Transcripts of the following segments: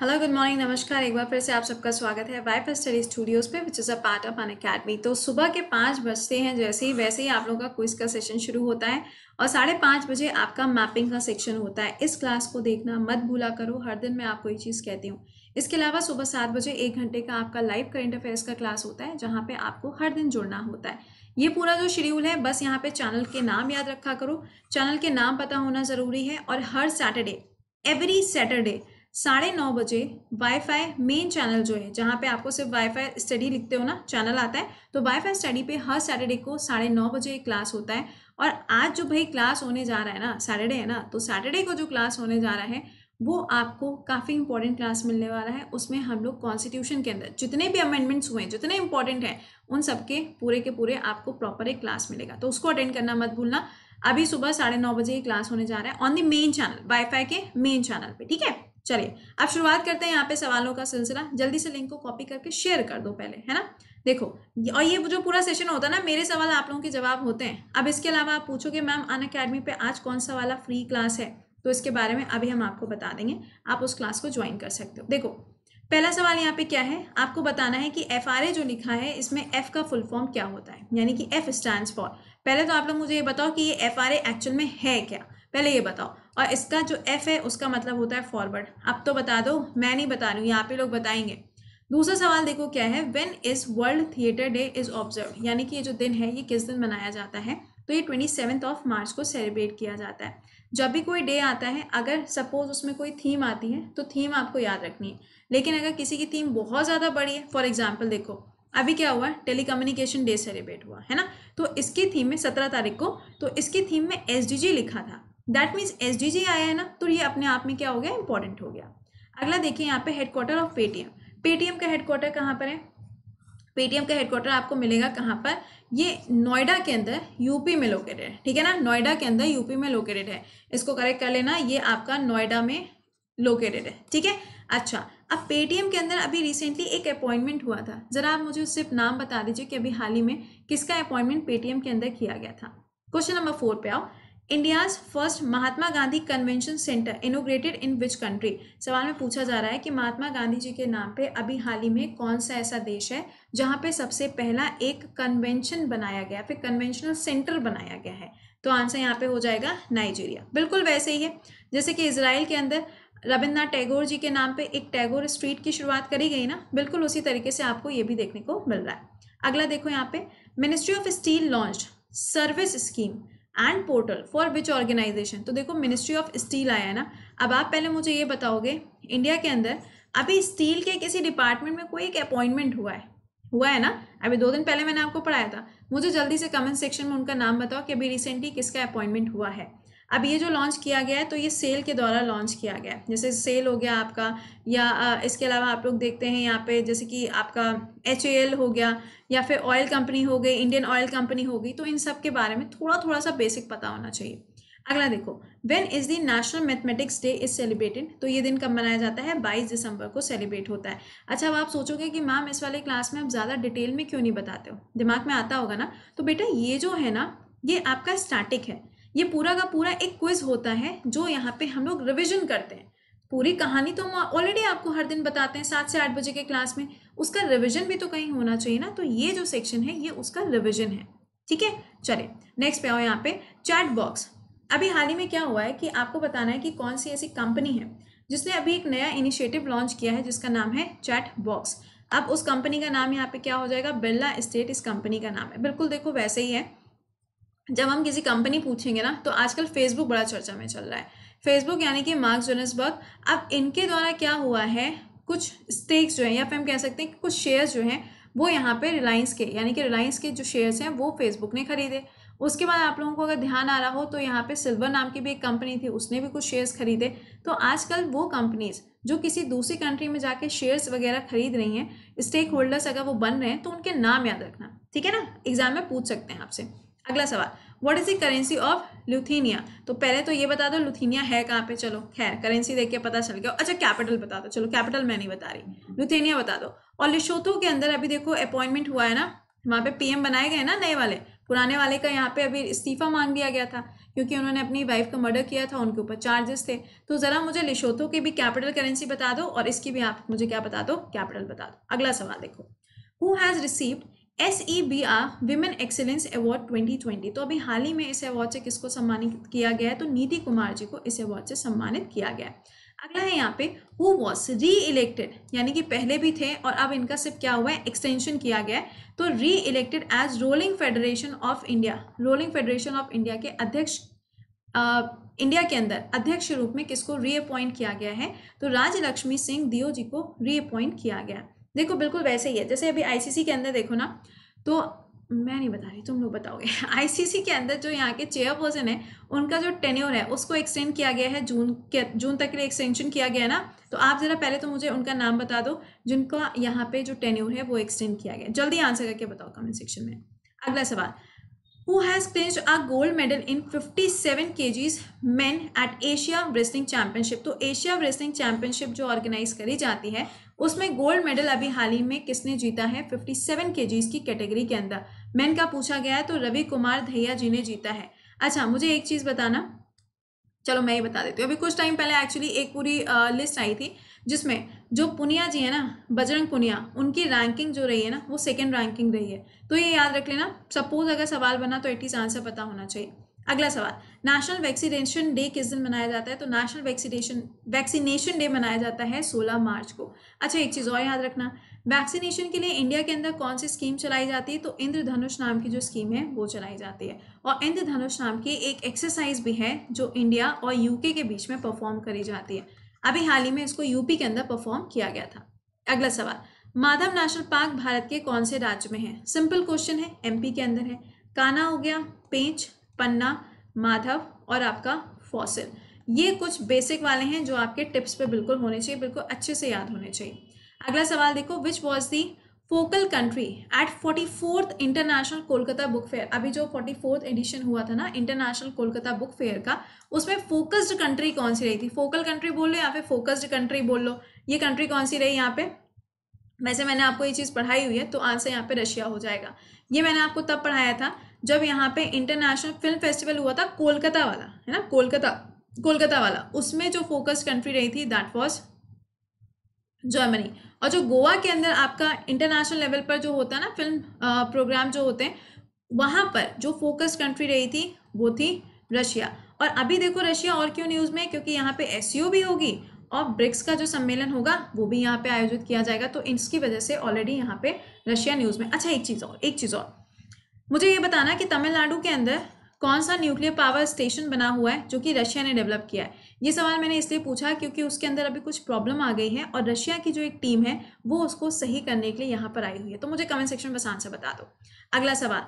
hello good morning नमस्कार एक बार फिर से आप सबका स्वागत है वाइफ स्टडी स्टूडियोज़ पे which is a part of Unacademy तो सुबह के पाँच बजते हैं जैसे ही वैसे ही आप लोगों का क्विज का सेशन शुरू होता है और साढ़े पाँच बजे आपका मैपिंग का सेक्शन होता है इस क्लास को देखना मत भूला करो हर दिन मैं आपको ये चीज़ कहती हूँ इसके अलावा सुबह सात बजे एक घंटे का आपका लाइव करेंट अफेयर्स का क्लास होता है जहाँ पे आपको हर दिन जुड़ना होता है ये पूरा जो शेड्यूल है बस यहाँ पे चैनल के नाम याद रखा करो चैनल के नाम पता होना ज़रूरी है और हर सैटरडे एवरी सैटरडे साढ़े नौ बजे वाईफाई मेन चैनल जो है जहाँ पे आपको सिर्फ वाईफाई स्टडी लिखते हो ना चैनल आता है तो वाईफाई स्टडी पे हर सैटरडे को साढ़े नौ बजे एक क्लास होता है और आज जो भाई क्लास होने जा रहा है ना सैटरडे है ना तो सैटरडे को जो क्लास होने जा रहा है वो आपको काफ़ी इंपॉर्टेंट क्लास मिलने वाला है उसमें हम लोग कॉन्स्टिट्यूशन के अंदर जितने भी अमेंडमेंट्स हुए हैं जितने इंपॉर्टेंट हैं उन सबके पूरे के पूरे आपको प्रॉपर एक क्लास मिलेगा तो उसको अटेंड करना मत भूलना अभी सुबह साढ़े नौ बजे क्लास होने जा रहा है on the main channel wifi के मेन चैनल पे ठीक है चलिए अब शुरुआत करते हैं यहाँ पे सवालों का सिलसिला जल्दी से लिंक को कॉपी करके शेयर कर दो पहले है ना देखो और ये जो पूरा सेशन होता है ना मेरे सवाल आप लोगों के जवाब होते हैं अब इसके अलावा आप पूछोगे मैम अन अकेडमी पे आज कौन सा वाला फ्री क्लास है तो इसके बारे में अभी हम आपको बता देंगे आप उस क्लास को ज्वाइन कर सकते हो देखो पहला सवाल यहाँ पे क्या है आपको बताना है कि एफ आर ए जो लिखा है इसमें एफ का फुल फॉर्म क्या होता है यानी कि एफ स्टैंड फॉर पहले तो आप लोग मुझे ये बताओ कि ये एफ आर एक्चुअल में है क्या पहले ये बताओ और इसका जो एफ़ है उसका मतलब होता है फॉरवर्ड अब तो बता दो मैं नहीं बता रही हूँ यहाँ पे लोग बताएंगे दूसरा सवाल देखो क्या है when is world theatre day is observe यानी कि ये जो दिन है ये किस दिन मनाया जाता है तो ये ट्वेंटी सेवन्थ ऑफ मार्च को सेलिब्रेट किया जाता है जब भी कोई डे आता है अगर सपोज उसमें कोई थीम आती है तो थीम आपको याद रखनी है लेकिन अगर किसी की थीम बहुत ज़्यादा बड़ी है फॉर एग्जाम्पल देखो अभी क्या हुआ टेलीकम्युनिकेशन डे सेलिब्रेट हुआ है ना तो इसकी थीम में सत्रह तारीख को तो इसकी थीम में एस लिखा था दैट मीन्स एस आया है ना तो ये अपने आप में क्या हो गया इंपॉर्टेंट हो गया अगला देखिए यहाँ पे हेडक्वार्टर ऑफ पेटीएम पेटीएम का हेडक्वार्टर कहाँ पर है पेटीएम का हेडक्वार्टर आपको मिलेगा कहाँ पर ये नोएडा के अंदर यूपी में लोकेटेड है ठीक है ना नोएडा के अंदर यूपी में लोकेटेड है इसको करेक्ट कर लेना ये आपका नोएडा में लोकेटेड है ठीक है अच्छा अब पेटीएम के अंदर अभी रिसेंटली एक अपॉइंटमेंट हुआ था ज़रा आप मुझे सिर्फ नाम बता दीजिए कि अभी हाल ही में किसका अपॉइंटमेंट पेटीएम के अंदर किया गया था क्वेश्चन नंबर फोर पे आओ India's first Mahatma Gandhi convention centre inaugurated in which country सवाल में पूछा जा रहा है कि महात्मा गांधी जी के नाम पे अभी हाल ही में कौन सा ऐसा देश है जहाँ पे सबसे पहला एक कन्वेंशन बनाया गया फिर कन्वेंशनल सेंटर बनाया गया है तो आंसर यहाँ पे हो जाएगा नाइजीरिया बिल्कुल वैसे ही है जैसे कि इसराइल के अंदर रविन्द्रनाथ टैगोर जी के नाम पर एक टैगोर स्ट्रीट की शुरुआत करी गई ना बिल्कुल उसी तरीके से आपको ये भी देखने को मिल रहा है अगला देखो यहाँ पे ministry of steel launch service scheme and portal for which organisation तो देखो मिनिस्ट्री ऑफ स्टील आया ना अब आप पहले मुझे ये बताओगे इंडिया के अंदर अभी स्टील के किसी डिपार्टमेंट में कोई एक अपॉइंटमेंट हुआ है हुआ है ना अभी दो दिन पहले मैंने आपको पढ़ाया था मुझे जल्दी से कमेंट सेक्शन में उनका नाम बताओ कि अभी रिसेंटली किसका अपॉइंटमेंट हुआ है अब ये जो लॉन्च किया गया है तो ये सेल के द्वारा लॉन्च किया गया है जैसे सेल हो गया आपका या इसके अलावा आप लोग देखते हैं यहाँ पे जैसे कि आपका एच हो गया या फिर ऑयल कंपनी हो गई इंडियन ऑयल कंपनी हो गई तो इन सब के बारे में थोड़ा थोड़ा सा बेसिक पता होना चाहिए अगला देखो when is the national mathematics day is celebrated तो ये दिन कब मनाया जाता है 22 दिसंबर को सेलिब्रेट होता है अच्छा अब आप सोचोगे कि मैम इस वाले क्लास में आप ज़्यादा डिटेल में क्यों नहीं बताते हो दिमाग में आता होगा ना तो बेटा ये जो है ना ये आपका स्टैटिक है ये पूरा का पूरा एक क्विज होता है जो यहाँ पे हम लोग रिविजन करते हैं पूरी कहानी तो हम ऑलरेडी आपको हर दिन बताते हैं सात से आठ बजे के क्लास में उसका रिविजन भी तो कहीं होना चाहिए ना तो ये जो सेक्शन है ये उसका रिविजन है ठीक है चले नेक्स्ट पे आओ यहाँ पे चैट बॉक्स अभी हाल ही में क्या हुआ है कि आपको बताना है कि कौन सी ऐसी कंपनी है जिसने अभी एक नया इनिशिएटिव लॉन्च किया है जिसका नाम है चैट बॉक्स अब उस कंपनी का नाम यहाँ पे क्या हो जाएगा बिरला स्टेट इस कंपनी का नाम है बिल्कुल देखो वैसे ही है जब हम किसी कंपनी पूछेंगे ना तो आजकल फेसबुक बड़ा चर्चा में चल रहा है फेसबुक यानी कि मार्क जोनसबर्ग अब इनके द्वारा क्या हुआ है कुछ स्टेक्स जो हैं या फिर हम कह सकते हैं कि कुछ शेयर्स जो हैं वो यहाँ पे रिलायंस के यानी कि रिलायंस के जो शेयर्स हैं वो फेसबुक ने खरीदे उसके बाद आप लोगों को अगर ध्यान आ रहा हो तो यहाँ पे सिल्वर नाम की भी एक कंपनी थी उसने भी कुछ शेयर्स खरीदे तो आजकल वो कंपनीज जो किसी दूसरी कंट्री में जाके शेयर्स वगैरह खरीद रही हैं स्टेक होल्डर्स अगर वो बन रहे हैं तो उनके नाम याद रखना ठीक है ना एग्जाम में पूछ सकते हैं आपसे अगला सवाल what is the currency of Lithuania तो पहले तो ये बता दो लुथीनिया है कहाँ पे चलो खैर करेंसी देख के पता चल गया अच्छा कैपिटल बता दो चलो कैपिटल मैं नहीं बता रही लुथीनिया बता दो और लिशोथो के अंदर अभी देखो अपॉइंटमेंट हुआ है ना वहाँ पे पीएम बनाए गए ना नए वाले पुराने वाले का यहाँ पे अभी इस्तीफा मांग लिया गया था क्योंकि उन्होंने अपनी वाइफ का मर्डर किया था उनके ऊपर चार्जेस थे तो ज़रा मुझे लिशोथो की भी कैपिटल करेंसी बता दो और इसकी भी आप मुझे क्या बता दो कैपिटल बता दो अगला सवाल देखो who has received S E B R women excellence award 2020 तो अभी हाल ही में इस अवार्ड से किसको सम्मानित किया गया है तो नीति कुमार जी को इस अवार्ड से सम्मानित किया गया है अगला है यहाँ पे हु वॉज री इलेक्टेड यानी कि पहले भी थे और अब इनका सिर्फ क्या हुआ है एक्सटेंशन किया गया है तो reelected as rolling federation of India rolling federation of India के अध्यक्ष इंडिया के अंदर अध्यक्ष रूप में किसको रीअपॉइंट किया गया है तो राज लक्ष्मी सिंह दियो जी को रीअपॉइंट किया गया है देखो बिल्कुल वैसे ही है जैसे अभी आईसीसी के अंदर देखो ना तो मैं नहीं बता रही तुम लोग बताओगे आईसीसी के अंदर जो यहाँ के चेयरपर्सन है उनका जो टेन्योर है उसको एक्सटेंड किया गया है जून के जून तक के एक्सटेंशन किया गया है ना तो आप ज़रा पहले तो मुझे उनका नाम बता दो जिनका यहाँ पे जो टेन्योर है वो एक्सटेंड किया गया जल्दी आंसर करके बताओ कमेंट सेक्शन में अगला सवाल who a gold medal in fifty seven kgs men at Asia wrestling Championship तो एशिया रेस्लिंग चैंपियनशिप जो ऑर्गेनाइज करी जाती है उसमें गोल्ड मेडल अभी हाल ही में किसने जीता है 57 सेवन के जी इसकी कैटेगरी के अंदर मैन का पूछा गया है तो रवि कुमार धैया जी ने जीता है अच्छा मुझे एक चीज़ बताना चलो मैं ये बता देती हूँ अभी कुछ टाइम पहले एक्चुअली एक पूरी आ, लिस्ट आई थी जिसमें जो पुनिया जी है ना बजरंग पुनिया उनकी रैंकिंग जो रही है ना वो सेकेंड रैंकिंग रही है तो ये याद रख लेना सपोज अगर सवाल बना तो एटलीस्ट आंसर पता होना चाहिए अगला सवाल नेशनल वैक्सीनेशन डे किस दिन मनाया जाता है तो नेशनल वैक्सीनेशन वैक्सीनेशन डे मनाया जाता है 16 मार्च को अच्छा एक चीज़ और याद रखना वैक्सीनेशन के लिए इंडिया के अंदर कौन सी स्कीम चलाई जाती है तो इंद्रधनुष नाम की जो स्कीम है वो चलाई जाती है और इंद्रधनुष नाम की एक एक्सरसाइज भी है जो इंडिया और यूके के बीच में परफॉर्म करी जाती है अभी हाल ही में इसको यूपी के अंदर परफॉर्म किया गया था अगला सवाल माधव नेशनल पार्क भारत के कौन से राज्य में है सिंपल क्वेश्चन है एमपी के अंदर है काना हो गया पेंच पन्ना माधव और आपका फॉसिल ये कुछ बेसिक वाले हैं जो आपके टिप्स पे बिल्कुल होने चाहिए बिल्कुल अच्छे से याद होने चाहिए अगला सवाल देखो which was the focal country at forty fourth international Kolkata book fair अभी जो फोर्टी फोर्थ एडिशन हुआ था ना इंटरनेशनल कोलकाता बुक फेयर का उसमें फोकस्ड कंट्री कौन सी रही थी फोकल कंट्री बोल लो या फिर फोकस्ड कंट्री बोल लो ये कंट्री कौन सी रही यहाँ पे वैसे मैंने आपको ये चीज़ पढ़ाई हुई है तो आंसर यहाँ पे रशिया हो जाएगा ये मैंने आपको तब पढ़ाया था जब यहाँ पे इंटरनेशनल फिल्म फेस्टिवल हुआ था कोलकाता वाला है ना कोलकाता कोलकाता वाला उसमें जो फोकस कंट्री रही थी दैट वॉज जर्मनी और जो गोवा के अंदर आपका इंटरनेशनल लेवल पर जो होता है ना फिल्म प्रोग्राम जो होते हैं वहाँ पर जो फोकस कंट्री रही थी वो थी रशिया और अभी देखो रशिया और क्यों न्यूज़ में क्योंकि यहाँ पे एस भी होगी और ब्रिक्स का जो सम्मेलन होगा वो भी यहाँ पे आयोजित किया जाएगा तो इसकी वजह से ऑलरेडी यहाँ पे रशिया न्यूज़ में अच्छा एक चीज़ और एक चीज़ और मुझे ये बताना कि तमिलनाडु के अंदर कौन सा न्यूक्लियर पावर स्टेशन बना हुआ है जो कि रशिया ने डेवलप किया है ये सवाल मैंने इसलिए पूछा क्योंकि उसके अंदर अभी कुछ प्रॉब्लम आ गई है और रशिया की जो एक टीम है वो उसको सही करने के लिए यहाँ पर आई हुई है तो मुझे कमेंट सेक्शन में आंसर बता दो अगला सवाल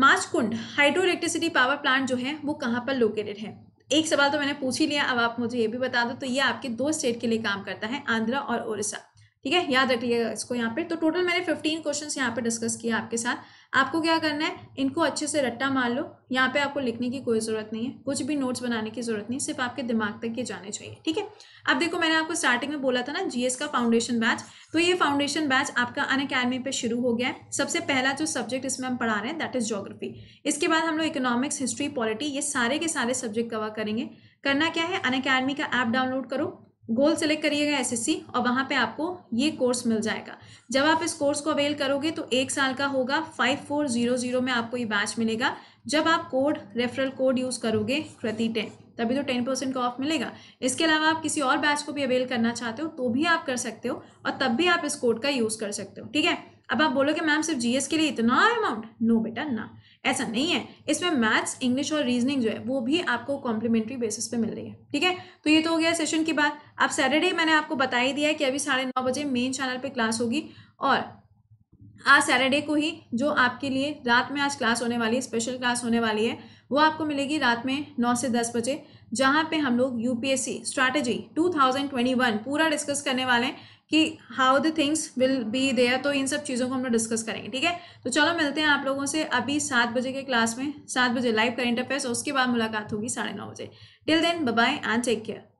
Machkund hydro electricity power plant जो है वो कहाँ पर लोकेटेड है एक सवाल तो मैंने पूछ ही लिया अब आप मुझे ये भी बता दो तो ये आपके दो स्टेट के लिए काम करता है आंध्रा और ओडिशा ठीक है याद रख लीजिएगा इसको यहाँ पे तो टोटल मैंने फिफ्टीन क्वेश्चन यहाँ पे डिस्कस किया आपके साथ आपको क्या करना है इनको अच्छे से रट्टा मार लो यहाँ पे आपको लिखने की कोई ज़रूरत नहीं है कुछ भी नोट्स बनाने की ज़रूरत नहीं सिर्फ आपके दिमाग तक ये जाने चाहिए ठीक है अब देखो मैंने आपको स्टार्टिंग में बोला था ना जीएस का फाउंडेशन बैच तो ये फाउंडेशन बैच आपका अन अकेडमी पर शुरू हो गया है सबसे पहला जो सब्जेक्ट इसमें हम पढ़ा रहे हैं दैट इज़ जोग्राफी इसके बाद हम लोग इकोनॉमिक्स हिस्ट्री पॉलिटी ये सारे के सारे सब्जेक्ट कवर करेंगे करना क्या है अन अकेडमी का ऐप डाउनलोड करो गोल सेलेक्ट करिएगा एसएससी और वहाँ पे आपको ये कोर्स मिल जाएगा जब आप इस कोर्स को अवेल करोगे तो एक साल का होगा फाइव फोर जीरो जीरो में आपको ये बैच मिलेगा जब आप कोड रेफरल कोड यूज़ करोगे कृति टेन तभी तो टेन परसेंट का ऑफ मिलेगा इसके अलावा आप किसी और बैच को भी अवेल करना चाहते हो तो भी आप कर सकते हो और तब भी आप इस कोड का यूज़ कर सकते हो ठीक है अब आप बोलोगे मैम सिर्फ जी के लिए इतना अमाउंट नो बेटा ना ऐसा नहीं है इसमें मैथ्स इंग्लिश और रीजनिंग जो है वो भी आपको कॉम्प्लीमेंट्री बेसिस पे मिल रही है ठीक है तो ये तो हो गया सेशन की बात अब सैटरडे मैंने आपको बता ही दिया है कि अभी साढ़े नौ बजे मेन चैनल पे क्लास होगी और आज सैटरडे को ही जो आपके लिए रात में आज क्लास होने वाली है स्पेशल क्लास होने वाली है वो आपको मिलेगी रात में नौ से दस बजे जहाँ पे हम लोग यूपीएससी स्ट्रैटेजी 2021 पूरा डिस्कस करने वाले हैं कि how the things will be there तो इन सब चीज़ों को हम लोग डिस्कस करेंगे ठीक है तो चलो मिलते हैं आप लोगों से अभी सात बजे के क्लास में सात बजे लाइव करेंट अफेयर्स उसके बाद मुलाकात होगी साढ़े नौ बजे till then bye and take care